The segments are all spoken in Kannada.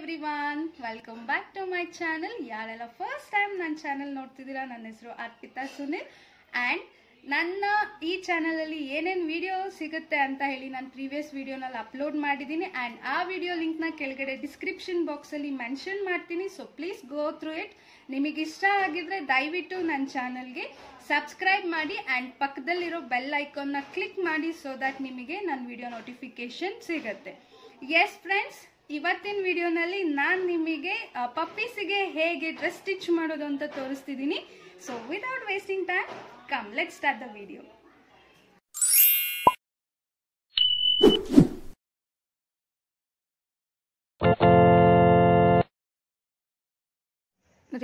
every welcome back to my channel ಯಾರೆಲ್ಲ ಫಸ್ಟ್ ಟೈಮ್ ನನ್ನ ಚಾನಲ್ ನೋಡ್ತಿದ್ದೀರಾ ನನ್ನ ಹೆಸರು ಅರ್ಪಿತಾ ಸುನಿಲ್ ಆ್ಯಂಡ್ ನನ್ನ ಈ ಚಾನಲಲ್ಲಿ ಏನೇನು ವಿಡಿಯೋ ಸಿಗುತ್ತೆ ಅಂತ ಹೇಳಿ ನಾನು ಪ್ರೀವಿಯಸ್ ವಿಡಿಯೋನಲ್ಲಿ ಅಪ್ಲೋಡ್ ಮಾಡಿದ್ದೀನಿ ಆ್ಯಂಡ್ ಆ ವಿಡಿಯೋ ಲಿಂಕ್ನ ಕೆಳಗಡೆ ಡಿಸ್ಕ್ರಿಪ್ಷನ್ ಬಾಕ್ಸಲ್ಲಿ ಮೆನ್ಷನ್ ಮಾಡ್ತೀನಿ so please go through it ನಿಮಗೆ ಇಷ್ಟ ಆಗಿದ್ರೆ ದಯವಿಟ್ಟು ನನ್ನ ಚಾನಲ್ಗೆ ಸಬ್ಸ್ಕ್ರೈಬ್ ಮಾಡಿ ಆ್ಯಂಡ್ ಪಕ್ಕದಲ್ಲಿರೋ ಬೆಲ್ ಐಕಾನ್ನ ಕ್ಲಿಕ್ ಮಾಡಿ ಸೊ ದ್ಯಾಟ್ ನಿಮಗೆ ನನ್ನ ವಿಡಿಯೋ ನೋಟಿಫಿಕೇಶನ್ ಸಿಗುತ್ತೆ ಎಸ್ ಫ್ರೆಂಡ್ಸ್ ಇವತ್ತಿನ ವಿಡಿಯೋನಲ್ಲಿ ನಾನು ನಿಮಗೆ ಪಪ್ಪೀಸಿಗೆ ಹೇಗೆ ಡ್ರೆಸ್ ಸ್ಟಿಚ್ ಮಾಡೋದು ಅಂತ ತೋರಿಸ್ತಿದ್ದೀನಿ so without wasting time come let start the video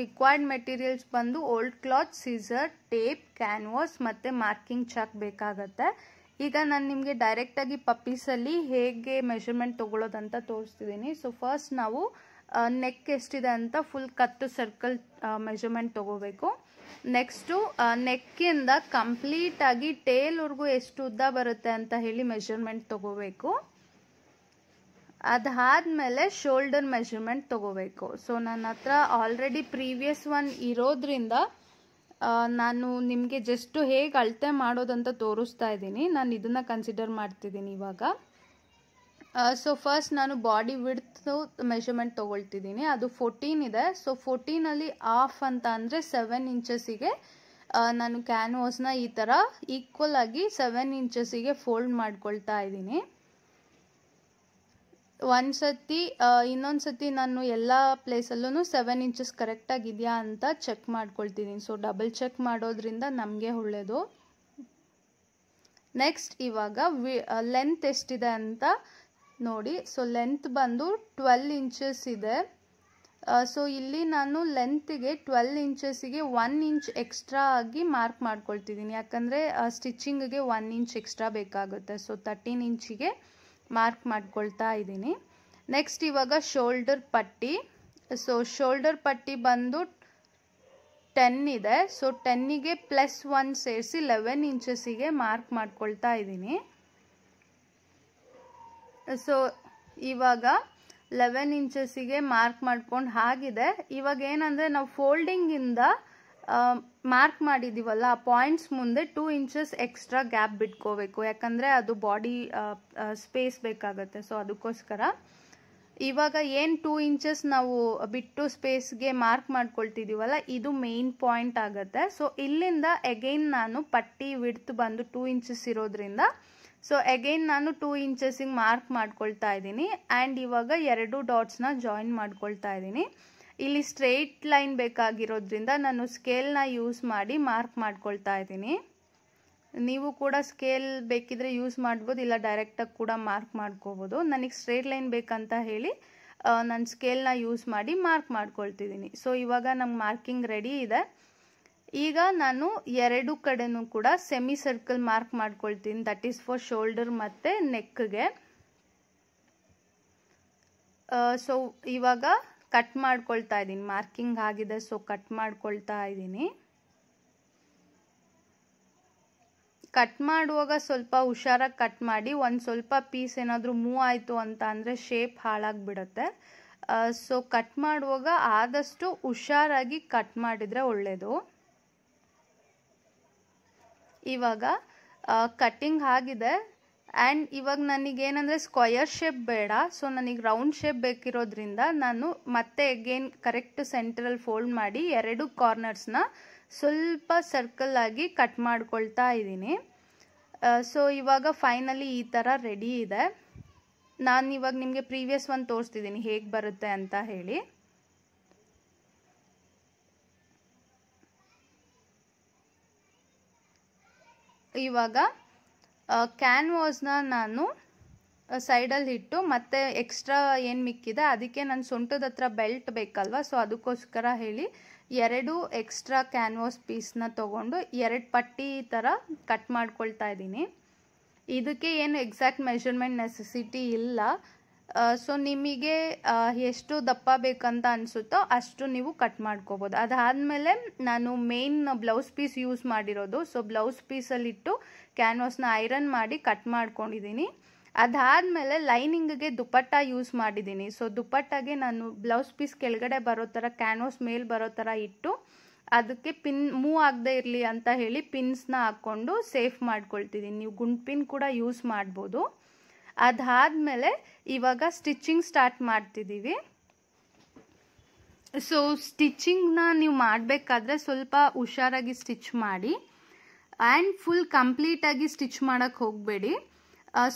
required materials ಬಂದು old cloth scissor tape canvas ಮತ್ತು ಮಾರ್ಕಿಂಗ್ ಚಾಕ್ ಬೇಕಾಗತ್ತೆ ಈಗ ನಾನು ನಿಮಗೆ ಡೈರೆಕ್ಟಾಗಿ ಪಪ್ಪೀಸಲ್ಲಿ ಹೇಗೆ ಮೆಷರ್ಮೆಂಟ್ ತೊಗೊಳೋದಂತ ತೋರಿಸ್ತಿದ್ದೀನಿ ಸೊ ಫಸ್ಟ್ ನಾವು ನೆಕ್ ಎಷ್ಟಿದೆ ಅಂತ ಫುಲ್ ಕತ್ತು ಸರ್ಕಲ್ ಮೆಷರ್ಮೆಂಟ್ ತೊಗೋಬೇಕು ನೆಕ್ಸ್ಟು ನೆಕ್ಕಿಂದ ಕಂಪ್ಲೀಟಾಗಿ ಟೇಲ್ವರೆಗೂ ಎಷ್ಟು ಉದ್ದ ಬರುತ್ತೆ ಅಂತ ಹೇಳಿ ಮೆಷರ್ಮೆಂಟ್ ತೊಗೋಬೇಕು ಅದಾದಮೇಲೆ ಶೋಲ್ಡರ್ ಮೆಷರ್ಮೆಂಟ್ ತೊಗೋಬೇಕು ಸೊ ನನ್ನ ಹತ್ರ ಆಲ್ರೆಡಿ ಪ್ರೀವಿಯಸ್ ಒನ್ ಇರೋದ್ರಿಂದ ನಾನು ನಿಮಗೆ ಜಸ್ಟು ಹೇಗೆ ಅಳತೆ ಮಾಡೋದಂತ ತೋರಿಸ್ತಾ ಇದ್ದೀನಿ ನಾನು ಇದನ್ನು ಕನ್ಸಿಡರ್ ಮಾಡ್ತಿದ್ದೀನಿ ಇವಾಗ ಸೊ ಫಸ್ಟ್ ನಾನು ಬಾಡಿ ವಿಡ್ತು ಮೆಷರ್ಮೆಂಟ್ ತೊಗೊಳ್ತಿದ್ದೀನಿ ಅದು ಫೋರ್ಟೀನ್ ಇದೆ ಸೊ ಫೋರ್ಟೀನಲ್ಲಿ ಆಫ್ ಅಂತ ಅಂದರೆ ಸೆವೆನ್ ಇಂಚಸ್ಸಿಗೆ ನಾನು ಕ್ಯಾನ್ವಾಸ್ನ ಈ ಥರ ಈಕ್ವಲ್ ಆಗಿ ಸೆವೆನ್ ಇಂಚಸ್ಸಿಗೆ ಫೋಲ್ಡ್ ಮಾಡ್ಕೊಳ್ತಾ ಇದ್ದೀನಿ ಒಂದು ಸತಿ ಇನ್ನೊಂದು ಸತಿ ನಾನು ಎಲ್ಲ ಪ್ಲೇಸಲ್ಲೂ ಸೆವೆನ್ ಇಂಚಸ್ ಕರೆಕ್ಟಾಗಿದೆಯಾ ಅಂತ ಚೆಕ್ ಮಾಡ್ಕೊಳ್ತಿದ್ದೀನಿ ಸೊ ಡಬಲ್ ಚೆಕ್ ಮಾಡೋದ್ರಿಂದ ನಮಗೆ ಒಳ್ಳೆಯದು ನೆಕ್ಸ್ಟ್ ಇವಾಗ ವಿ ಲೆಂತ್ ಎಷ್ಟಿದೆ ಅಂತ ನೋಡಿ ಸೊ ಲೆಂತ್ ಬಂದು ಟ್ವೆಲ್ ಇಂಚಸ್ ಇದೆ ಸೊ ಇಲ್ಲಿ ನಾನು ಲೆಂತ್ಗೆ ಟ್ವೆಲ್ ಇಂಚಸ್ಸಿಗೆ ಒನ್ ಇಂಚ್ ಎಕ್ಸ್ಟ್ರಾ ಆಗಿ ಮಾರ್ಕ್ ಮಾಡ್ಕೊಳ್ತಿದ್ದೀನಿ ಯಾಕಂದರೆ ಸ್ಟಿಚಿಂಗ್ಗೆ ಒನ್ ಇಂಚ್ ಎಕ್ಸ್ಟ್ರಾ ಬೇಕಾಗುತ್ತೆ ಸೊ ತರ್ಟೀನ್ ಇಂಚಿಗೆ ಮಾರ್ಕ್ ಮಾಡ್ಕೊಳ್ತಾ ಇದ್ದೀನಿ ನೆಕ್ಸ್ಟ್ ಇವಾಗ ಶೋಲ್ಡರ್ ಪಟ್ಟಿ ಸೊ ಶೋಲ್ಡರ್ ಪಟ್ಟಿ ಬಂದು ಟೆನ್ ಇದೆ ಸೊ ಟೆನ್ನಿಗೆ ಪ್ಲಸ್ ಒನ್ ಸೇರಿಸಿ ಲೆವೆನ್ ಇಂಚಸ್ಸಿಗೆ ಮಾರ್ಕ್ ಮಾಡ್ಕೊಳ್ತಾ ಇದ್ದೀನಿ ಸೊ ಇವಾಗ ಲೆವೆನ್ ಇಂಚಸ್ಸಿಗೆ ಮಾರ್ಕ್ ಮಾಡ್ಕೊಂಡು ಹಾಗಿದೆ ಇವಾಗ ಏನಂದರೆ ನಾವು ಫೋಲ್ಡಿಂಗಿಂದ ಮಾರ್ಕ್ ಮಾಡಿದ್ದೀವಲ್ಲ ಆ ಪಾಯಿಂಟ್ಸ್ ಮುಂದೆ ಟೂ ಇಂಚಸ್ ಎಕ್ಸ್ಟ್ರಾ ಗ್ಯಾಪ್ ಬಿಟ್ಕೋಬೇಕು ಯಾಕಂದರೆ ಅದು ಬಾಡಿ ಸ್ಪೇಸ್ ಬೇಕಾಗುತ್ತೆ ಸೊ ಅದಕ್ಕೋಸ್ಕರ ಇವಾಗ ಏನು ಟೂ ಇಂಚಸ್ ನಾವು ಬಿಟ್ಟು ಸ್ಪೇಸ್ಗೆ ಮಾರ್ಕ್ ಮಾಡ್ಕೊಳ್ತಿದ್ದೀವಲ್ಲ ಇದು ಮೇನ್ ಪಾಯಿಂಟ್ ಆಗುತ್ತೆ ಸೊ ಇಲ್ಲಿಂದ ಎಗೈನ್ ನಾನು ಪಟ್ಟಿ ವಿಡ್ತ್ ಬಂದು ಟೂ ಇಂಚಸ್ ಇರೋದ್ರಿಂದ ಸೊ ಎಗೈನ್ ನಾನು ಟೂ ಇಂಚಸ್ಸಿಗೆ ಮಾರ್ಕ್ ಮಾಡ್ಕೊಳ್ತಾ ಇದ್ದೀನಿ ಆ್ಯಂಡ್ ಇವಾಗ ಎರಡು ಡಾಟ್ಸ್ನ ಜಾಯಿನ್ ಮಾಡ್ಕೊಳ್ತಾ ಇದ್ದೀನಿ ಇಲ್ಲಿ ಸ್ಟ್ರೇಟ್ ಲೈನ್ ಬೇಕಾಗಿರೋದ್ರಿಂದ ನಾನು ಸ್ಕೇಲ್ನ ಯೂಸ್ ಮಾಡಿ ಮಾರ್ಕ್ ಮಾಡ್ಕೊಳ್ತಾ ಇದ್ದೀನಿ ನೀವು ಕೂಡ ಸ್ಕೇಲ್ ಬೇಕಿದ್ರೆ ಯೂಸ್ ಮಾಡ್ಬೋದು ಇಲ್ಲ ಡೈರೆಕ್ಟಾಗಿ ಕೂಡ ಮಾರ್ಕ್ ಮಾಡ್ಕೋಬೋದು ನನಗೆ ಸ್ಟ್ರೇಟ್ ಲೈನ್ ಬೇಕಂತ ಹೇಳಿ ನನ್ನ ಸ್ಕೇಲ್ನ ಯೂಸ್ ಮಾಡಿ ಮಾರ್ಕ್ ಮಾಡ್ಕೊಳ್ತಿದ್ದೀನಿ ಸೊ ಇವಾಗ ನಮ್ಗೆ ಮಾರ್ಕಿಂಗ್ ರೆಡಿ ಇದೆ ಈಗ ನಾನು ಎರಡು ಕಡೆನೂ ಕೂಡ ಸೆಮಿ ಸರ್ಕಲ್ ಮಾರ್ಕ್ ಮಾಡ್ಕೊಳ್ತೀನಿ ದಟ್ ಈಸ್ ಫಾರ್ ಶೋಲ್ಡರ್ ಮತ್ತು ನೆಕ್ಗೆ ಸೊ ಇವಾಗ ಕಟ್ ಮಾಡ್ಕೊಳ್ತಾ ಇದ್ದೀನಿ ಮಾರ್ಕಿಂಗ್ ಆಗಿದೆ ಸೊ ಕಟ್ ಮಾಡ್ಕೊಳ್ತಾ ಇದ್ದೀನಿ ಕಟ್ ಮಾಡುವಾಗ ಸ್ವಲ್ಪ ಹುಷಾರಾಗಿ ಕಟ್ ಮಾಡಿ ಒಂದು ಸ್ವಲ್ಪ ಪೀಸ್ ಏನಾದರೂ ಮೂವ್ ಆಯಿತು ಅಂತ ಅಂದರೆ ಶೇಪ್ ಹಾಳಾಗಿಬಿಡುತ್ತೆ ಸೊ ಕಟ್ ಮಾಡುವಾಗ ಆದಷ್ಟು ಹುಷಾರಾಗಿ ಕಟ್ ಮಾಡಿದರೆ ಒಳ್ಳೆಯದು ಇವಾಗ ಕಟ್ಟಿಂಗ್ ಆಗಿದೆ ಆ್ಯಂಡ್ ಇವಾಗ ನನಗೇನಂದರೆ ಸ್ಕ್ವಯರ್ ಶೇಪ್ ಬೇಡ ಸೊ ನನಗೆ ರೌಂಡ್ ಶೇಪ್ ಬೇಕಿರೋದ್ರಿಂದ ನಾನು ಮತ್ತೆ ಅಗೇನ್ ಕರೆಕ್ಟ್ ಸೆಂಟ್ರಲ್ಲಿ ಫೋಲ್ಡ್ ಮಾಡಿ ಎರಡು ಕಾರ್ನರ್ಸ್ನ ಸ್ವಲ್ಪ ಸರ್ಕಲ್ ಆಗಿ ಕಟ್ ಮಾಡ್ಕೊಳ್ತಾ ಇದ್ದೀನಿ ಸೊ uh, ಇವಾಗ ಫೈನಲಿ ಈ ಥರ ರೆಡಿ ಇದೆ ನಾನು ಇವಾಗ ನಿಮಗೆ ಪ್ರೀವಿಯಸ್ ಒಂದು ತೋರಿಸ್ತಿದ್ದೀನಿ ಹೇಗೆ ಬರುತ್ತೆ ಅಂತ ಹೇಳಿ ಇವಾಗ ಕ್ಯಾನ್ವಾಸ್ನ ನಾನು ಸೈಡಲ್ಲಿ ಇಟ್ಟು ಮತ್ತೆ ಎಕ್ಸ್ಟ್ರಾ ಏನು ಮಿಕ್ಕಿದೆ ಅದಕ್ಕೆ ನನ್ನ ಸೊಂಟದ ಹತ್ರ ಬೆಲ್ಟ್ ಬೇಕಲ್ವ ಸೊ ಅದಕ್ಕೋಸ್ಕರ ಹೇಳಿ ಎರಡು ಎಕ್ಸ್ಟ್ರಾ ಕ್ಯಾನ್ವಾಸ್ ಪೀಸ್ನ ತೊಗೊಂಡು ಎರಡು ಪಟ್ಟಿ ಥರ ಕಟ್ ಮಾಡ್ಕೊಳ್ತಾ ಇದ್ದೀನಿ ಇದಕ್ಕೆ ಏನು ಎಕ್ಸಾಕ್ಟ್ ಮೆಷರ್ಮೆಂಟ್ ನೆಸೆಸಿಟಿ ಇಲ್ಲ ಸೊ ನಿಮಗೆ ಎಷ್ಟು ದಪ್ಪ ಬೇಕಂತ ಅನಿಸುತ್ತೋ ಅಷ್ಟು ನೀವು ಕಟ್ ಮಾಡ್ಕೋಬೋದು ಅದಾದಮೇಲೆ ನಾನು ಮೇನ್ ಬ್ಲೌಸ್ ಪೀಸ್ ಯೂಸ್ ಮಾಡಿರೋದು ಸೊ ಬ್ಲೌಸ್ ಪೀಸಲ್ಲಿಟ್ಟು ಕ್ಯಾನ್ವಾಸ್ನ ಐರನ್ ಮಾಡಿ ಕಟ್ ಮಾಡ್ಕೊಂಡಿದ್ದೀನಿ ಅದಾದಮೇಲೆ ಲೈನಿಂಗ್ಗೆ ದುಪ್ಪಟ್ಟ ಯೂಸ್ ಮಾಡಿದ್ದೀನಿ ಸೊ ದುಪ್ಪಟ್ಟಾಗೆ ನಾನು ಬ್ಲೌಸ್ ಪೀಸ್ ಕೆಳಗಡೆ ಬರೋ ಥರ ಕ್ಯಾನ್ವಾಸ್ ಮೇಲೆ ಬರೋ ಥರ ಇಟ್ಟು ಅದಕ್ಕೆ ಪಿನ್ ಮೂವ್ ಆಗದೆ ಇರಲಿ ಅಂತ ಹೇಳಿ ಪಿನ್ಸ್ನ ಹಾಕ್ಕೊಂಡು ಸೇಫ್ ಮಾಡ್ಕೊಳ್ತಿದ್ದೀನಿ ನೀವು ಗುಂಡ್ ಪಿನ್ ಕೂಡ ಯೂಸ್ ಮಾಡ್ಬೋದು ಅದಾದಮೇಲೆ ಇವಾಗ ಸ್ಟಿಚಿಂಗ್ ಸ್ಟಾರ್ಟ್ ಮಾಡ್ತಿದ್ದೀವಿ ಸೊ ಸ್ಟಿಚಿಂಗ್ನ ನೀವು ಮಾಡಬೇಕಾದ್ರೆ ಸ್ವಲ್ಪ ಹುಷಾರಾಗಿ ಸ್ಟಿಚ್ ಮಾಡಿ ಆ್ಯಂಡ್ ಫುಲ್ ಕಂಪ್ಲೀಟಾಗಿ ಸ್ಟಿಚ್ ಮಾಡೋಕ್ಕೆ ಹೋಗಬೇಡಿ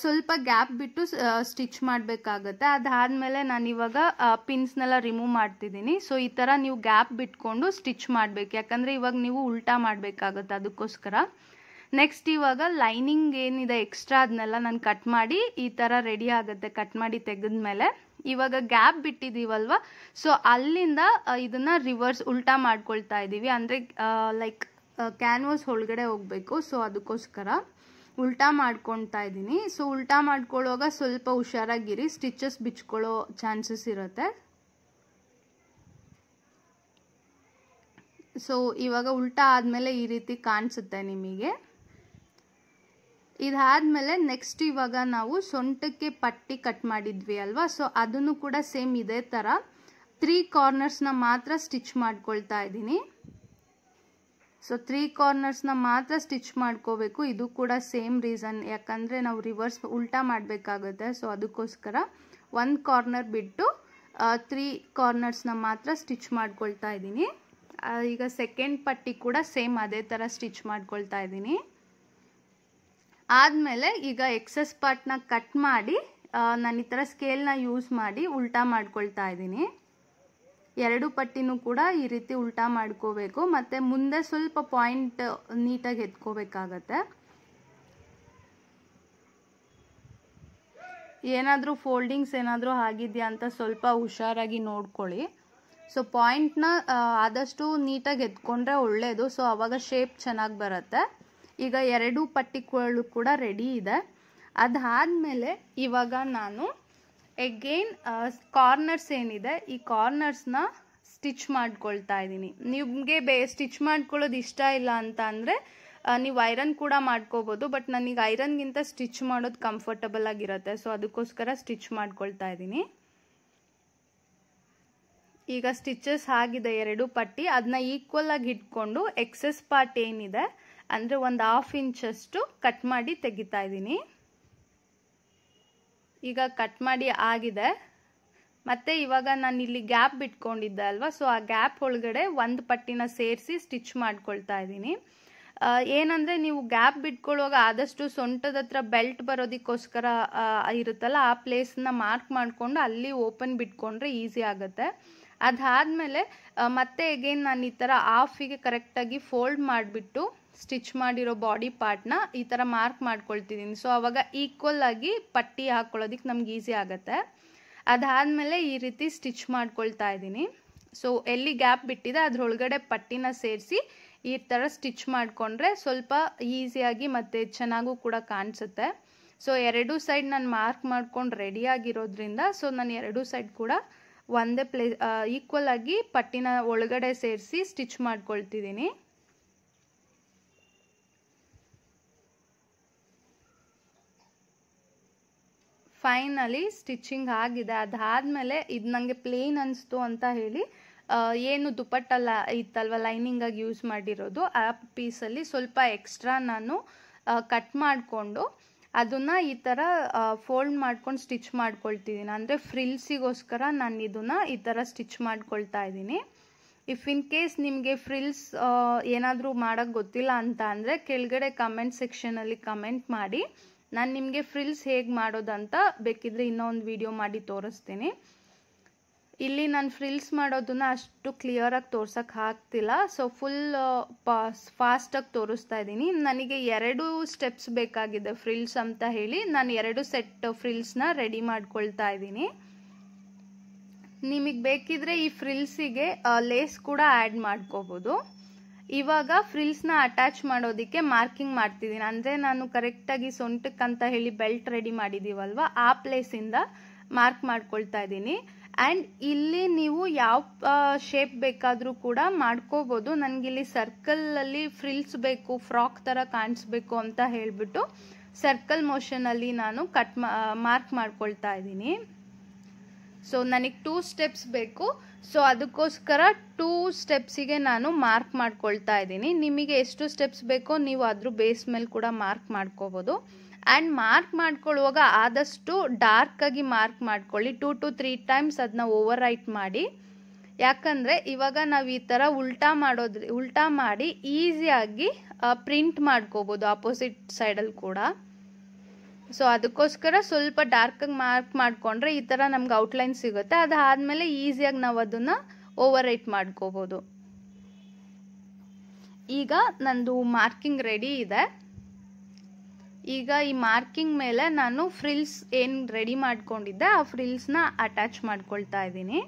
ಸ್ವಲ್ಪ ಗ್ಯಾಪ್ ಬಿಟ್ಟು ಸ್ಟಿಚ್ ಮಾಡಬೇಕಾಗತ್ತೆ ಅದಾದಮೇಲೆ ಇವಾಗ ಪಿನ್ಸ್ನೆಲ್ಲ ರಿಮೂವ್ ಮಾಡ್ತಿದ್ದೀನಿ ಸೊ ಈ ಥರ ನೀವು ಗ್ಯಾಪ್ ಬಿಟ್ಕೊಂಡು ಸ್ಟಿಚ್ ಮಾಡಬೇಕು ಯಾಕಂದರೆ ಇವಾಗ ನೀವು ಉಲ್ಟಾ ಮಾಡಬೇಕಾಗತ್ತೆ ಅದಕ್ಕೋಸ್ಕರ ನೆಕ್ಸ್ಟ್ ಇವಾಗ ಲೈನಿಂಗ್ ಏನಿದೆ ಎಕ್ಸ್ಟ್ರಾ ಅದನ್ನೆಲ್ಲ ನಾನು ಕಟ್ ಮಾಡಿ ಈ ಥರ ರೆಡಿ ಆಗುತ್ತೆ ಕಟ್ ಮಾಡಿ ತೆಗೆದ್ಮೇಲೆ ಇವಾಗ ಗ್ಯಾಪ್ ಬಿಟ್ಟಿದ್ದೀವಲ್ವ ಸೊ ಅಲ್ಲಿಂದ ಇದನ್ನು ರಿವರ್ಸ್ ಉಲ್ಟಾ ಮಾಡ್ಕೊಳ್ತಾ ಇದ್ದೀವಿ ಅಂದರೆ ಲೈಕ್ ಕ್ಯಾನ್ವಾಸ್ ಒಳಗಡೆ ಹೋಗಬೇಕು ಸೊ ಅದಕ್ಕೋಸ್ಕರ ಉಲ್ಟಾ ಮಾಡ್ಕೊತಾ ಇದ್ದೀನಿ ಸೊ ಉಲ್ಟಾ ಮಾಡ್ಕೊಳ್ಳೋವಾಗ ಸ್ವಲ್ಪ ಹುಷಾರಾಗಿರಿ ಸ್ಟಿಚಸ್ ಬಿಚ್ಕೊಳ್ಳೋ ಚಾನ್ಸಸ್ ಇರುತ್ತೆ ಸೊ ಇವಾಗ ಉಲ್ಟಾ ಆದಮೇಲೆ ಈ ರೀತಿ ಕಾಣಿಸುತ್ತೆ ನಿಮಗೆ ಇದಾದಮೇಲೆ ನೆಕ್ಸ್ಟ್ ಇವಾಗ ನಾವು ಸೊಂಟಕ್ಕೆ ಪಟ್ಟಿ ಕಟ್ ಮಾಡಿದ್ವಿ ಅಲ್ವಾ ಸೊ ಅದನ್ನು ಕೂಡ ಸೇಮ್ ಇದೇ ಥರ ತ್ರೀ ಕಾರ್ನರ್ಸ್ನ ಮಾತ್ರ ಸ್ಟಿಚ್ ಮಾಡ್ಕೊಳ್ತಾ ಇದ್ದೀನಿ ಸೊ ತ್ರೀ ಕಾರ್ನರ್ಸ್ನ ಮಾತ್ರ ಸ್ಟಿಚ್ ಮಾಡ್ಕೋಬೇಕು ಇದು ಕೂಡ ಸೇಮ್ ರೀಸನ್ ಯಾಕಂದರೆ ನಾವು ರಿವರ್ಸ್ ಉಲ್ಟಾ ಮಾಡಬೇಕಾಗುತ್ತೆ ಸೊ ಅದಕ್ಕೋಸ್ಕರ ಒಂದು ಕಾರ್ನರ್ ಬಿಟ್ಟು ತ್ರೀ ಕಾರ್ನರ್ಸ್ನ ಮಾತ್ರ ಸ್ಟಿಚ್ ಮಾಡ್ಕೊಳ್ತಾ ಇದ್ದೀನಿ ಈಗ ಸೆಕೆಂಡ್ ಪಟ್ಟಿ ಕೂಡ ಸೇಮ್ ಅದೇ ಥರ ಸ್ಟಿಚ್ ಮಾಡ್ಕೊಳ್ತಾ ಇದ್ದೀನಿ ಆದಮೇಲೆ ಈಗ ಎಕ್ಸಸ್ ಪಾರ್ಟ್ನ ಕಟ್ ಮಾಡಿ ನಾನು ಈ ಥರ ಸ್ಕೇಲ್ನ ಯೂಸ್ ಮಾಡಿ ಉಲ್ಟಾ ಮಾಡ್ಕೊಳ್ತಾ ಇದ್ದೀನಿ ಎರಡು ಪಟ್ಟಿನೂ ಕೂಡ ಈ ರೀತಿ ಉಲ್ಟಾ ಮಾಡ್ಕೋಬೇಕು ಮತ್ತು ಮುಂದೆ ಸ್ವಲ್ಪ ಪಾಯಿಂಟ್ ನೀಟಾಗಿ ಎತ್ಕೋಬೇಕಾಗತ್ತೆ ಏನಾದರೂ ಫೋಲ್ಡಿಂಗ್ಸ್ ಏನಾದರೂ ಆಗಿದೆಯಾ ಅಂತ ಸ್ವಲ್ಪ ಹುಷಾರಾಗಿ ನೋಡ್ಕೊಳ್ಳಿ ಸೊ ಪಾಯಿಂಟ್ನ ಆದಷ್ಟು ನೀಟಾಗಿ ಎತ್ಕೊಂಡ್ರೆ ಒಳ್ಳೆಯದು ಸೊ ಆವಾಗ ಶೇಪ್ ಚೆನ್ನಾಗಿ ಬರುತ್ತೆ ಈಗ ಎರಡು ಪಟ್ಟಿಗಳು ಕೂಡ ರೆಡಿ ಇದೆ ಅದಾದಮೇಲೆ ಇವಾಗ ನಾನು ಎಗೇನ್ ಕಾರ್ನರ್ಸ್ ಏನಿದೆ ಈ ಕಾರ್ನರ್ಸ್ನ ಸ್ಟಿಚ್ ಮಾಡ್ಕೊಳ್ತಾ ಇದ್ದೀನಿ ನಿಮಗೆ ಬೇ ಸ್ಟಿಚ್ ಮಾಡ್ಕೊಳ್ಳೋದು ಇಷ್ಟ ಇಲ್ಲ ಅಂತ ಅಂದರೆ ನೀವು ಐರನ್ ಕೂಡ ಮಾಡ್ಕೋಬೋದು ಬಟ್ ನನಗೆ ಐರನ್ಗಿಂತ ಸ್ಟಿಚ್ ಮಾಡೋದು ಕಂಫರ್ಟಬಲ್ ಆಗಿರುತ್ತೆ ಸೊ ಅದಕ್ಕೋಸ್ಕರ ಸ್ಟಿಚ್ ಮಾಡ್ಕೊಳ್ತಾ ಇದ್ದೀನಿ ಈಗ ಸ್ಟಿಚಸ್ ಆಗಿದೆ ಎರಡು ಪಟ್ಟಿ ಅದನ್ನ ಈಕ್ವಲ್ ಆಗಿ ಇಟ್ಕೊಂಡು ಎಕ್ಸಸ್ ಪಾರ್ಟ್ ಏನಿದೆ ಅಂದರೆ ಒಂದು ಹಾಫ್ ಇಂಚಷ್ಟು ಕಟ್ ಮಾಡಿ ತೆಗಿತಾ ಇದ್ದೀನಿ ಈಗ ಕಟ್ ಮಾಡಿ ಆಗಿದೆ ಮತ್ತು ಇವಾಗ ನಾನು ಇಲ್ಲಿ ಗ್ಯಾಪ್ ಬಿಟ್ಕೊಂಡಿದ್ದೆ ಅಲ್ವಾ ಸೊ ಆ ಗ್ಯಾಪ್ ಒಳಗಡೆ ಒಂದು ಪಟ್ಟಿನ ಸೇರಿಸಿ ಸ್ಟಿಚ್ ಮಾಡ್ಕೊಳ್ತಾ ಇದ್ದೀನಿ ಏನಂದರೆ ನೀವು ಗ್ಯಾಪ್ ಬಿಟ್ಕೊಳ್ಳುವಾಗ ಆದಷ್ಟು ಸೊಂಟದ ಹತ್ರ ಬೆಲ್ಟ್ ಬರೋದಕ್ಕೋಸ್ಕರ ಇರುತ್ತಲ್ಲ ಆ ಪ್ಲೇಸನ್ನ ಮಾರ್ಕ್ ಮಾಡಿಕೊಂಡು ಅಲ್ಲಿ ಓಪನ್ ಬಿಟ್ಕೊಂಡ್ರೆ ಈಸಿ ಆಗುತ್ತೆ ಅದಾದಮೇಲೆ ಮತ್ತೆ ಎಗೇನ್ ನಾನು ಈ ಥರ ಆಫಿಗೆ ಕರೆಕ್ಟಾಗಿ ಫೋಲ್ಡ್ ಮಾಡಿಬಿಟ್ಟು ಸ್ಟಿಚ್ ಮಾಡಿರೋ ಬಾಡಿ ಪಾರ್ಟ್ನ ಈ ಥರ ಮಾರ್ಕ್ ಮಾಡ್ಕೊಳ್ತಿದ್ದೀನಿ ಸೊ ಅವಾಗ ಈಕ್ವಲ್ ಆಗಿ ಪಟ್ಟಿ ಹಾಕ್ಕೊಳ್ಳೋದಕ್ಕೆ ನಮ್ಗೆ ಈಸಿ ಆಗುತ್ತೆ ಅದಾದಮೇಲೆ ಈ ರೀತಿ ಸ್ಟಿಚ್ ಮಾಡ್ಕೊಳ್ತಾ ಇದ್ದೀನಿ ಸೊ ಎಲ್ಲಿ ಗ್ಯಾಪ್ ಬಿಟ್ಟಿದೆ ಅದ್ರೊಳಗಡೆ ಪಟ್ಟಿನ ಸೇರಿಸಿ ಈ ಥರ ಸ್ಟಿಚ್ ಮಾಡಿಕೊಂಡ್ರೆ ಸ್ವಲ್ಪ ಈಸಿಯಾಗಿ ಮತ್ತು ಚೆನ್ನಾಗೂ ಕೂಡ ಕಾಣಿಸುತ್ತೆ ಸೊ ಎರಡೂ ಸೈಡ್ ನಾನು ಮಾರ್ಕ್ ಮಾಡ್ಕೊಂಡು ರೆಡಿಯಾಗಿರೋದ್ರಿಂದ ಸೊ ನಾನು ಎರಡೂ ಸೈಡ್ ಕೂಡ ಒಂದೇ ಪ್ಲೇ ಈಕ್ವಲ್ ಆಗಿ ಪಟ್ಟಿನ ಒಳಗಡೆ ಸೇರಿಸಿ ಸ್ಟಿಚ್ ಮಾಡ್ಕೊಳ್ತಿದ್ದೀನಿ ಫೈನಲಿ ಸ್ಟಿಚಿಂಗ್ ಆಗಿದೆ ಅದಾದಮೇಲೆ ಇದು ನನಗೆ ಪ್ಲೇನ್ ಅನಿಸ್ತು ಅಂತ ಹೇಳಿ ಏನು ದುಪ್ಪಟ್ಟಲ್ಲ ಇತ್ತಲ್ವ ಲೈನಿಂಗಾಗಿ ಯೂಸ್ ಮಾಡಿರೋದು ಆ ಪೀಸಲ್ಲಿ ಸ್ವಲ್ಪ ಎಕ್ಸ್ಟ್ರಾ ನಾನು ಕಟ್ ಮಾಡಿಕೊಂಡು ಅದನ್ನು ಈ ಥರ ಫೋಲ್ಡ್ ಮಾಡ್ಕೊಂಡು ಸ್ಟಿಚ್ ಮಾಡ್ಕೊಳ್ತಿದ್ದೀನಿ ಅಂದರೆ ಫ್ರಿಲ್ಸಿಗೋಸ್ಕರ ನಾನು ಇದನ್ನು ಈ ಥರ ಸ್ಟಿಚ್ ಮಾಡ್ಕೊಳ್ತಾ ಇದ್ದೀನಿ ಇಫ್ ಇನ್ ಕೇಸ್ ನಿಮಗೆ ಫ್ರಿಲ್ಸ್ ಏನಾದರೂ ಮಾಡೋಕ್ಕೆ ಗೊತ್ತಿಲ್ಲ ಅಂತ ಅಂದರೆ ಕೆಳಗಡೆ ಕಮೆಂಟ್ ಸೆಕ್ಷನಲ್ಲಿ ಕಮೆಂಟ್ ಮಾಡಿ ನಾನು ನಿಮಗೆ ಫ್ರಿಲ್ಸ್ ಹೇಗೆ ಮಾಡೋದಂತ ಬೇಕಿದ್ರೆ ಇನ್ನೊಂದು ವಿಡಿಯೋ ಮಾಡಿ ತೋರಿಸ್ತೀನಿ ಇಲ್ಲಿ ನಾನು ಫ್ರಿಲ್ಸ್ ಮಾಡೋದನ್ನ ಅಷ್ಟು ಕ್ಲಿಯರಾಗಿ ತೋರ್ಸಕ್ ಆಗ್ತಿಲ್ಲ ಸೊ ಫುಲ್ ಪಾಸ್ ಫಾಸ್ಟಾಗಿ ತೋರಿಸ್ತಾ ಇದ್ದೀನಿ ನನಗೆ ಎರಡು ಸ್ಟೆಪ್ಸ್ ಬೇಕಾಗಿದೆ ಫ್ರಿಲ್ಸ್ ಅಂತ ಹೇಳಿ ನಾನು ಎರಡು ಸೆಟ್ ಫ್ರಿಲ್ಸ್ನ ರೆಡಿ ಮಾಡ್ಕೊಳ್ತಾ ಇದ್ದೀನಿ ನಿಮಗೆ ಬೇಕಿದ್ರೆ ಈ ಫ್ರಿಲ್ಸಿಗೆ ಲೇಸ್ ಕೂಡ ಆ್ಯಡ್ ಮಾಡ್ಕೋಬೋದು ಇವಾಗ ಫ್ರಿಲ್ಸ್ನ ಅಟ್ಯಾಚ್ ಮಾಡೋದಕ್ಕೆ ಮಾರ್ಕಿಂಗ್ ಮಾಡ್ತಿದ್ದೀನಿ ಅಂದರೆ ನಾನು ಕರೆಕ್ಟಾಗಿ ಸೊಂಟಕ್ಕಂತ ಹೇಳಿ ಬೆಲ್ಟ್ ರೆಡಿ ಮಾಡಿದ್ದೀವಲ್ವ ಆ ಪ್ಲೇಸಿಂದ ಮಾರ್ಕ್ ಮಾಡ್ಕೊಳ್ತಾ ಇದ್ದೀನಿ ಆ್ಯಂಡ್ ಇಲ್ಲಿ ನೀವು ಯಾವ ಶೇಪ್ ಬೇಕಾದರೂ ಕೂಡ ಮಾಡ್ಕೋಬೋದು ನನಗಿಲ್ಲಿ ಸರ್ಕಲಲ್ಲಿ ಫ್ರಿಲ್ಸ್ ಬೇಕು ಫ್ರಾಕ್ ಥರ ಕಾಣಿಸ್ಬೇಕು ಅಂತ ಹೇಳಿಬಿಟ್ಟು ಸರ್ಕಲ್ ಮೋಷನಲ್ಲಿ ನಾನು ಕಟ್ ಮಾರ್ಕ್ ಮಾಡ್ಕೊಳ್ತಾ ಇದ್ದೀನಿ ಸೊ ನನಗೆ ಟೂ ಸ್ಟೆಪ್ಸ್ ಬೇಕು ಸೊ ಅದಕ್ಕೋಸ್ಕರ ಟೂ ಸ್ಟೆಪ್ಸಿಗೆ ನಾನು ಮಾರ್ಕ್ ಮಾಡ್ಕೊಳ್ತಾ ಇದ್ದೀನಿ ನಿಮಗೆ ಎಷ್ಟು ಸ್ಟೆಪ್ಸ್ ಬೇಕೋ ನೀವು ಅದ್ರ ಬೇಸ್ ಮೇಲೆ ಕೂಡ ಮಾರ್ಕ್ ಮಾಡ್ಕೋಬೋದು ಆ್ಯಂಡ್ ಮಾರ್ಕ್ ಮಾಡ್ಕೊಳ್ಳುವಾಗ ಆದಷ್ಟು ಡಾರ್ಕಾಗಿ ಮಾರ್ಕ್ ಮಾಡ್ಕೊಳ್ಳಿ ಟೂ ಟು ತ್ರೀ ಟೈಮ್ಸ್ ಅದನ್ನ ಓವರ್ ರೈಟ್ ಮಾಡಿ ಯಾಕಂದರೆ ಇವಾಗ ನಾವು ಈ ಥರ ಉಲ್ಟಾ ಮಾಡೋದ್ರಿ ಉಲ್ಟಾ ಮಾಡಿ ಈಸಿಯಾಗಿ ಪ್ರಿಂಟ್ ಮಾಡ್ಕೋಬೋದು ಆಪೋಸಿಟ್ ಸೈಡಲ್ಲಿ ಕೂಡ ಸೊ ಅದಕ್ಕೋಸ್ಕರ ಸ್ವಲ್ಪ ಡಾರ್ಕಾಗಿ ಮಾರ್ಕ್ ಮಾಡಿಕೊಂಡ್ರೆ ಈ ಥರ ನಮ್ಗೆ ಔಟ್ಲೈನ್ ಸಿಗುತ್ತೆ ಅದಾದಮೇಲೆ ಈಸಿಯಾಗಿ ನಾವು ಅದನ್ನು ಓವರ್ ರೈಟ್ ಮಾಡ್ಕೋಬೋದು ಈಗ ನಂದು ಮಾರ್ಕಿಂಗ್ ರೆಡಿ ಇದೆ ಈಗ ಈ ಮಾರ್ಕಿಂಗ್ ಮೇಲೆ ನಾನು ಫ್ರಿಲ್ಸ್ ಏನು ರೆಡಿ ಮಾಡ್ಕೊಂಡಿದ್ದೆ ಆ ಫ್ರಿಲ್ಸ್ನ ಅಟ್ಯಾಚ್ ಮಾಡ್ಕೊಳ್ತಾ ಇದ್ದೀನಿ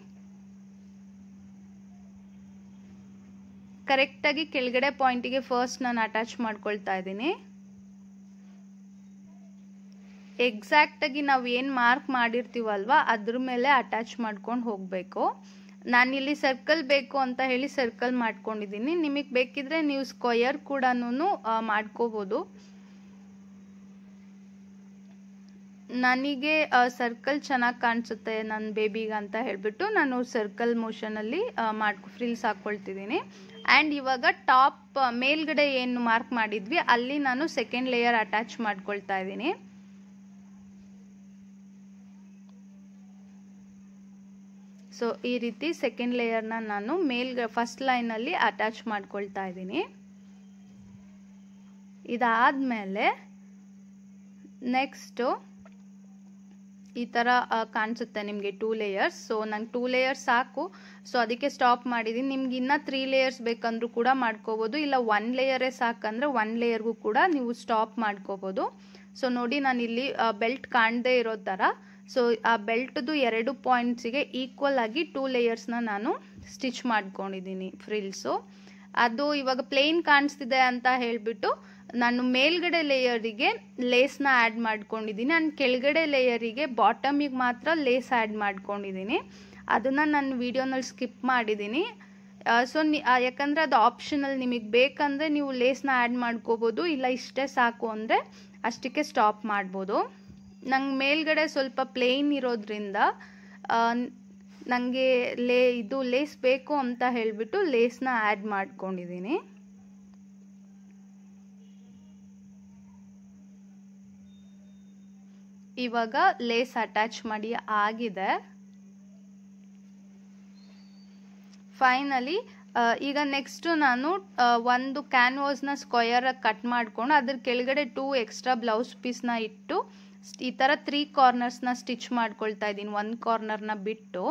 ಕರೆಕ್ಟಾಗಿ ಕೆಳಗಡೆ ಪಾಯಿಂಟಿಗೆ ಫಸ್ಟ್ ನಾನು ಅಟ್ಯಾಚ್ ಮಾಡ್ಕೊಳ್ತಾ ಇದ್ದೀನಿ ಎಕ್ಸಾಕ್ಟಾಗಿ ನಾವು ಏನು ಮಾರ್ಕ್ ಮಾಡಿರ್ತೀವಲ್ವ ಅದ್ರ ಮೇಲೆ ಅಟ್ಯಾಚ್ ಮಾಡ್ಕೊಂಡು ಹೋಗಬೇಕು ನಾನಿಲ್ಲಿ ಸರ್ಕಲ್ ಬೇಕು ಅಂತ ಹೇಳಿ ಸರ್ಕಲ್ ಮಾಡ್ಕೊಂಡಿದ್ದೀನಿ ನಿಮಗೆ ಬೇಕಿದ್ರೆ ನೀವು ಸ್ಕ್ವಯರ್ ಕೂಡ ಮಾಡ್ಕೋಬೋದು ನನಗೆ ಸರ್ಕಲ್ ಚೆನ್ನಾಗಿ ಕಾಣಿಸುತ್ತೆ ನನ್ನ ಬೇಬಿಗೆ ಅಂತ ಹೇಳಿಬಿಟ್ಟು ನಾನು ಸರ್ಕಲ್ ಮೋಷನಲ್ಲಿ ಮಾಡ್ಕೊ ಫ್ರಿಲ್ಸ್ ಹಾಕ್ಕೊಳ್ತಿದ್ದೀನಿ ಆ್ಯಂಡ್ ಇವಾಗ ಟಾಪ್ ಮೇಲ್ಗಡೆ ಏನು ಮಾರ್ಕ್ ಮಾಡಿದ್ವಿ ಅಲ್ಲಿ ನಾನು ಸೆಕೆಂಡ್ ಲೇಯರ್ ಅಟ್ಯಾಚ್ ಮಾಡ್ಕೊಳ್ತಾ ಇದ್ದೀನಿ ಸೊ ಈ ರೀತಿ ಸೆಕೆಂಡ್ ಲೇಯರ್ನ ನಾನು ಮೇಲ್ಗ ಫಸ್ಟ್ ಲೈನಲ್ಲಿ ಅಟ್ಯಾಚ್ ಮಾಡ್ಕೊಳ್ತಾ ಇದ್ದೀನಿ ಇದಾದ ಮೇಲೆ ನೆಕ್ಸ್ಟು ಈ ಥರ ಕಾಣಿಸುತ್ತೆ ನಿಮಗೆ ಟೂ ಲೇಯರ್ಸ್ ಸೊ ನಂಗೆ ಟೂ ಲೇಯರ್ಸ್ ಸಾಕು ಸೊ ಅದಕ್ಕೆ ಸ್ಟಾಪ್ ಮಾಡಿದ್ದೀನಿ ನಿಮ್ಗೆ ಇನ್ನೂ ತ್ರೀ ಲೇಯರ್ಸ್ ಬೇಕಂದ್ರೂ ಕೂಡ ಮಾಡ್ಕೋಬೋದು ಇಲ್ಲ ಒನ್ ಲೇಯರೇ ಸಾಕಂದರೆ ಒನ್ ಲೇಯರ್ಗೂ ಕೂಡ ನೀವು ಸ್ಟಾಪ್ ಮಾಡ್ಕೋಬೋದು ಸೊ ನೋಡಿ ನಾನು ಇಲ್ಲಿ ಬೆಲ್ಟ್ ಕಾಣದೇ ಇರೋ ಥರ ಸೊ ಆ ಬೆಲ್ಟ್ದು ಎರಡು ಪಾಯಿಂಟ್ಸಿಗೆ ಈಕ್ವಲ್ ಆಗಿ ಟೂ ಲೇಯರ್ಸ್ನ ನಾನು ಸ್ಟಿಚ್ ಮಾಡ್ಕೊಂಡಿದ್ದೀನಿ ಫ್ರಿಲ್ಸು ಅದು ಇವಾಗ ಪ್ಲೇನ್ ಕಾಣಿಸ್ತಿದೆ ಅಂತ ಹೇಳಿಬಿಟ್ಟು ನಾನು ಮೇಲ್ಗಡೆ ಲೇಯರಿಗೆ ಲೇಸ್ನ ಆ್ಯಡ್ ಮಾಡ್ಕೊಂಡಿದ್ದೀನಿ ನಾನು ಕೆಳಗಡೆ ಲೇಯರಿಗೆ ಬಾಟಮಿಗೆ ಮಾತ್ರ ಲೇಸ್ ಆ್ಯಡ್ ಮಾಡ್ಕೊಂಡಿದ್ದೀನಿ ಅದನ್ನು ನಾನು ವೀಡಿಯೋನಲ್ಲಿ ಸ್ಕಿಪ್ ಮಾಡಿದ್ದೀನಿ ಸೊ ನಿ ಯಾಕಂದರೆ ಅದು ಆಪ್ಷನಲ್ಲಿ ನಿಮಗೆ ಬೇಕಂದರೆ ನೀವು ಲೇಸ್ನ ಆ್ಯಡ್ ಮಾಡ್ಕೋಬೋದು ಇಲ್ಲ ಇಷ್ಟೇ ಸಾಕು ಅಂದರೆ ಅಷ್ಟಕ್ಕೆ ಸ್ಟಾಪ್ ಮಾಡ್ಬೋದು ನಂಗೆ ಮೇಲ್ಗಡೆ ಸ್ವಲ್ಪ ಪ್ಲೇನ್ ಇರೋದ್ರಿಂದ ನನಗೆ ಲೇ ಇದು ಲೇಸ್ ಬೇಕು ಅಂತ ಹೇಳಿಬಿಟ್ಟು ಲೇಸ್ನ ಆ್ಯಡ್ ಮಾಡ್ಕೊಂಡಿದ್ದೀನಿ ಇವಾಗ ಲೇಸ್ ಅಟ್ಯಾಚ್ ಮಾಡಿ ಆಗಿದೆ ಫೈನಲಿ ಈಗ ನೆಕ್ಸ್ಟು ನಾನು ಒಂದು ಕ್ಯಾನ್ವಾಸ್ನ ಸ್ಕ್ವಯರ್ ಕಟ್ ಮಾಡಿಕೊಂಡು ಅದ್ರ ಕೆಳಗಡೆ ಟೂ ಎಕ್ಸ್ಟ್ರಾ ಬ್ಲೌಸ್ ಪೀಸ್ನ ಇಟ್ಟು ಈ ಥರ ತ್ರೀ ಕಾರ್ನರ್ಸ್ನ ಸ್ಟಿಚ್ ಮಾಡ್ಕೊಳ್ತಾ ಇದ್ದೀನಿ ಒಂದು ಕಾರ್ನರ್ನ ಬಿಟ್ಟು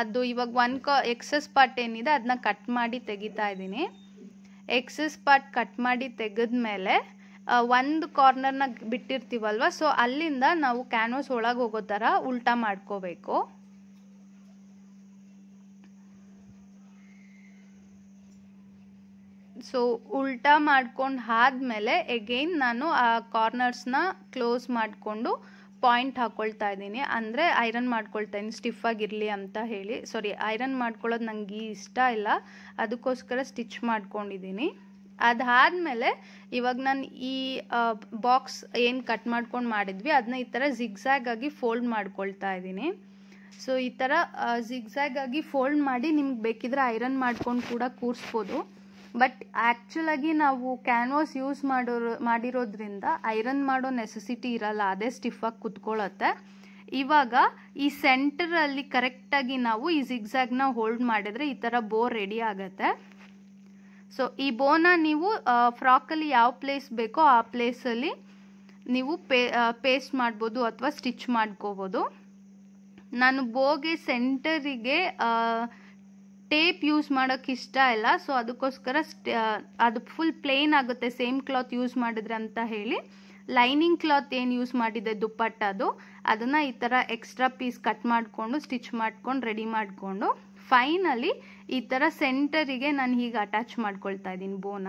ಅದು ಇವಾಗ ಒನ್ ಕ ಎಕ್ಸಸ್ ಪಾರ್ಟ್ ಏನಿದೆ ಅದನ್ನ ಕಟ್ ಮಾಡಿ ತೆಗಿತಾ ಇದ್ದೀನಿ ಎಕ್ಸಸ್ ಪಾರ್ಟ್ ಕಟ್ ಮಾಡಿ ತೆಗೆದ ಮೇಲೆ ಒಂದು ಕಾರ್ನರ್ನ ಬಿಟ್ಟಿರ್ತೀವಲ್ವ ಸೊ ಅಲ್ಲಿಂದ ನಾವು ಕ್ಯಾನ್ವಸ್ ಒಳಗೆ ಹೋಗೋ ಥರ ಉಲ್ಟಾ ಮಾಡ್ಕೋಬೇಕು ಸೊ ಉಲ್ಟಾ ಮಾಡ್ಕೊಂಡು ಆದಮೇಲೆ ಎಗೈನ್ ನಾನು ಆ ಕಾರ್ನರ್ಸ್ನ ಕ್ಲೋಸ್ ಮಾಡಿಕೊಂಡು ಪಾಯಿಂಟ್ ಹಾಕ್ಕೊಳ್ತಾ ಇದ್ದೀನಿ ಅಂದರೆ ಐರನ್ ಮಾಡ್ಕೊಳ್ತಾ ಇದ್ದೀನಿ ಸ್ಟಿಫ್ ಆಗಿರಲಿ ಅಂತ ಹೇಳಿ ಸಾರಿ ಐರನ್ ಮಾಡ್ಕೊಳ್ಳೋದು ನನಗೆ ಇಷ್ಟ ಇಲ್ಲ ಅದಕ್ಕೋಸ್ಕರ ಸ್ಟಿಚ್ ಮಾಡ್ಕೊಂಡಿದ್ದೀನಿ ಅದಾದಮೇಲೆ ಇವಾಗ ನಾನು ಈ ಬಾಕ್ಸ್ ಏನು ಕಟ್ ಮಾಡ್ಕೊಂಡು ಮಾಡಿದ್ವಿ ಅದನ್ನ ಈ ಥರ ಝಿಗ್ಝ್ಯಾಗ್ ಆಗಿ ಫೋಲ್ಡ್ ಮಾಡ್ಕೊಳ್ತಾ ಇದ್ದೀನಿ ಸೊ ಈ ಥರ ಜಿಗ್ಝ್ಯಾಗ್ ಆಗಿ ಫೋಲ್ಡ್ ಮಾಡಿ ನಿಮ್ಗೆ ಬೇಕಿದ್ರೆ ಐರನ್ ಮಾಡ್ಕೊಂಡು ಕೂಡ ಕೂರಿಸ್ಬೋದು ಬಟ್ ಆ್ಯಕ್ಚುಲಾಗಿ ನಾವು ಕ್ಯಾನ್ವಾಸ್ ಯೂಸ್ ಮಾಡೋ ಮಾಡಿರೋದ್ರಿಂದ ಐರನ್ ಮಾಡೋ ನೆಸೆಸಿಟಿ ಇರಲ್ಲ ಅದೇ ಸ್ಟಿಫಾಗಿ ಕುತ್ಕೊಳ್ಳತ್ತೆ ಇವಾಗ ಈ ಸೆಂಟರಲ್ಲಿ ಕರೆಕ್ಟಾಗಿ ನಾವು ಈ ನ ಹೋಲ್ಡ್ ಮಾಡಿದ್ರೆ ಈ ಥರ ಬೋರ್ ರೆಡಿ ಆಗುತ್ತೆ ಸೊ ಈ ಬೋನ ನೀವು ಫ್ರಾಕಲ್ಲಿ ಯಾವ ಪ್ಲೇಸ್ ಬೇಕೋ ಆ ಪ್ಲೇಸಲ್ಲಿ ನೀವು ಪೇ ಪೇಸ್ಟ್ ಮಾಡ್ಬೋದು ಅಥವಾ ಸ್ಟಿಚ್ ಮಾಡ್ಕೋಬೋದು ನಾನು ಬೋಗೆ ಸೆಂಟರಿಗೆ ಟೇಪ್ ಯೂಸ್ ಮಾಡೋಕೆ ಇಷ್ಟ ಇಲ್ಲ ಸೊ ಅದಕ್ಕೋಸ್ಕರ ಅದು ಫುಲ್ ಪ್ಲೇನ್ ಆಗುತ್ತೆ ಸೇಮ್ ಕ್ಲಾತ್ ಯೂಸ್ ಮಾಡಿದ್ರೆ ಅಂತ ಹೇಳಿ ಲೈನಿಂಗ್ ಕ್ಲಾತ್ ಏನು ಯೂಸ್ ಮಾಡಿದೆ ದುಪ್ಪಟ್ಟ ಅದು ಅದನ್ನು ಈ ಥರ ಎಕ್ಸ್ಟ್ರಾ ಪೀಸ್ ಕಟ್ ಮಾಡಿಕೊಂಡು ಸ್ಟಿಚ್ ಮಾಡ್ಕೊಂಡು ರೆಡಿ ಮಾಡಿಕೊಂಡು ಫೈನಲಿ ಈ ಥರ ಸೆಂಟರಿಗೆ ನಾನು ಹೀಗೆ ಅಟ್ಯಾಚ್ ಮಾಡ್ಕೊಳ್ತಾ ಇದ್ದೀನಿ ಬೋನ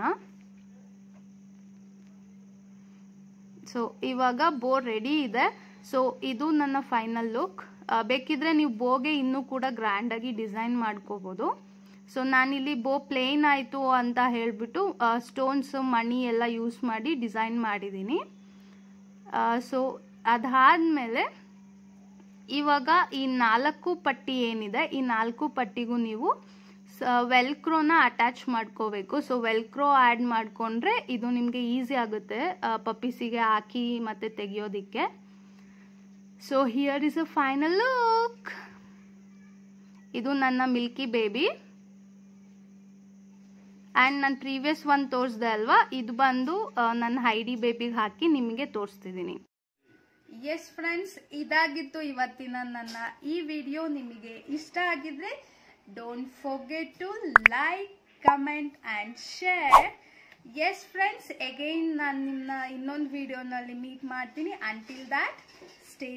ಸೊ ಇವಾಗ ಬೋ ರೆಡಿ ಇದೆ ಸೊ ಇದು ನನ್ನ ಫೈನಲ್ ಲುಕ್ ಬೇಕಿದ್ರೆ ನೀವು ಬೋಗೆ ಇನ್ನೂ ಕೂಡ ಗ್ರ್ಯಾಂಡಾಗಿ ಡಿಸೈನ್ ಮಾಡ್ಕೋಬೋದು ಸೊ ನಾನಿಲ್ಲಿ ಬೋ ಪ್ಲೇನ್ ಆಯಿತು ಅಂತ ಹೇಳಿಬಿಟ್ಟು ಸ್ಟೋನ್ಸ್ ಮಣಿ ಎಲ್ಲ ಯೂಸ್ ಮಾಡಿ ಡಿಸೈನ್ ಮಾಡಿದ್ದೀನಿ ಸೊ ಅದಾದಮೇಲೆ ಇವಾಗ ಈ ನಾಲ್ಕು ಪಟ್ಟಿ ಏನಿದೆ ಈ ನಾಲ್ಕು ಪಟ್ಟಿಗೂ ನೀವು ವೆಲ್ಕ್ರೋನ ಅಟ್ಯಾಚ್ ಮಾಡ್ಕೋಬೇಕು ಸೊ ವೆಲ್ಕ್ರೋ ಆ್ಯಡ್ ಮಾಡಿಕೊಂಡ್ರೆ ಇದು ನಿಮಗೆ ಈಸಿ ಆಗುತ್ತೆ ಪಪ್ಪಿಸಿಗೆ ಹಾಕಿ ಮತ್ತೆ ತೆಗಿಯೋದಿಕ್ಕೆ so here is a final look ಇದು ನನ್ನ ಮಿಲ್ಕಿ ಬೇಬಿ ಆ್ಯಂಡ್ ನಾನು ಪ್ರೀವಿಯಸ್ ಒಂದು ತೋರಿಸ್ದೆ ಅಲ್ವಾ ಇದು ಬಂದು ನನ್ನ ಹೈಡಿ ಬೇಬಿಗೆ ಹಾಕಿ ನಿಮಗೆ ತೋರಿಸ್ತಿದ್ದೀನಿ ಎಸ್ ಫ್ರೆಂಡ್ಸ್ ಇದಾಗಿತ್ತು ಇವತ್ತಿನ ನನ್ನ ಈ ವಿಡಿಯೋ ನಿಮಗೆ ಇಷ್ಟ ಆಗಿದ್ರೆ don't forget to like comment and share yes friends again ನಾನು ನಿನ್ನ ಇನ್ನೊಂದು ವಿಡಿಯೋನಲ್ಲಿ ಮೀಟ್ ಮಾಡ್ತೀನಿ ಅಂಟಿಲ್ ದ್ಯಾಟ್ ಸ್ಟೇ